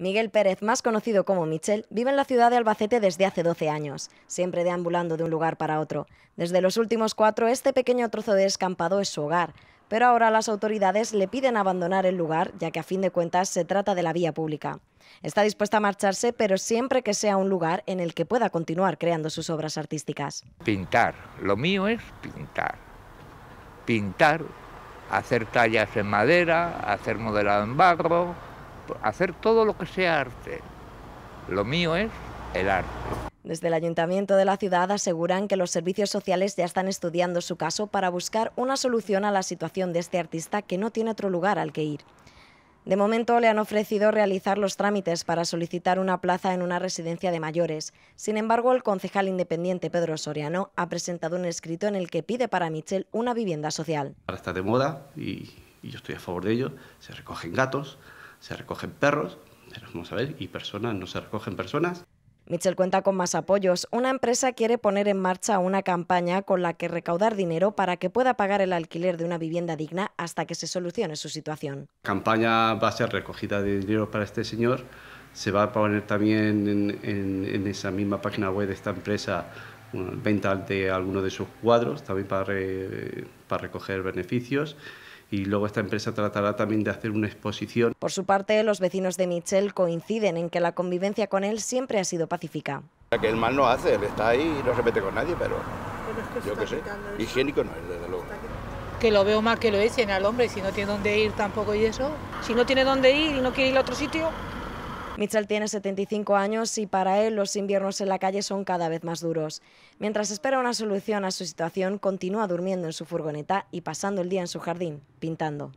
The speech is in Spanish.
Miguel Pérez, más conocido como Michel, vive en la ciudad de Albacete desde hace 12 años, siempre deambulando de un lugar para otro. Desde los últimos cuatro, este pequeño trozo de escampado es su hogar, pero ahora las autoridades le piden abandonar el lugar, ya que a fin de cuentas se trata de la vía pública. Está dispuesta a marcharse, pero siempre que sea un lugar en el que pueda continuar creando sus obras artísticas. Pintar, lo mío es pintar. Pintar, hacer tallas en madera, hacer modelado en barro, hacer todo lo que sea arte. Lo mío es el arte. Desde el Ayuntamiento de la ciudad aseguran que los servicios sociales ya están estudiando su caso para buscar una solución a la situación de este artista que no tiene otro lugar al que ir. De momento le han ofrecido realizar los trámites para solicitar una plaza en una residencia de mayores. Sin embargo, el concejal independiente Pedro Soriano ha presentado un escrito en el que pide para Michel una vivienda social. Ahora está de moda y yo estoy a favor de ello. Se recogen gatos, se recogen perros, pero vamos a ver, y personas, no se recogen personas. Mitchell cuenta con más apoyos. Una empresa quiere poner en marcha una campaña con la que recaudar dinero para que pueda pagar el alquiler de una vivienda digna hasta que se solucione su situación. campaña va a ser recogida de dinero para este señor. Se va a poner también en, esa misma página web de esta empresa venta de algunos de sus cuadros también para, para recoger beneficios y luego esta empresa tratará también de hacer una exposición. Por su parte, los vecinos de Michel coinciden en que la convivencia con él siempre ha sido pacífica. Que el mal no hace, él está ahí y no se mete con nadie, pero, yo qué sé, higiénico no es, desde luego que lo veo más que lo echen al hombre, si no tiene dónde ir tampoco y eso. Si no tiene dónde ir y no quiere ir a otro sitio, Mitchell tiene 75 años y para él los inviernos en la calle son cada vez más duros. Mientras espera una solución a su situación, continúa durmiendo en su furgoneta y pasando el día en su jardín, pintando.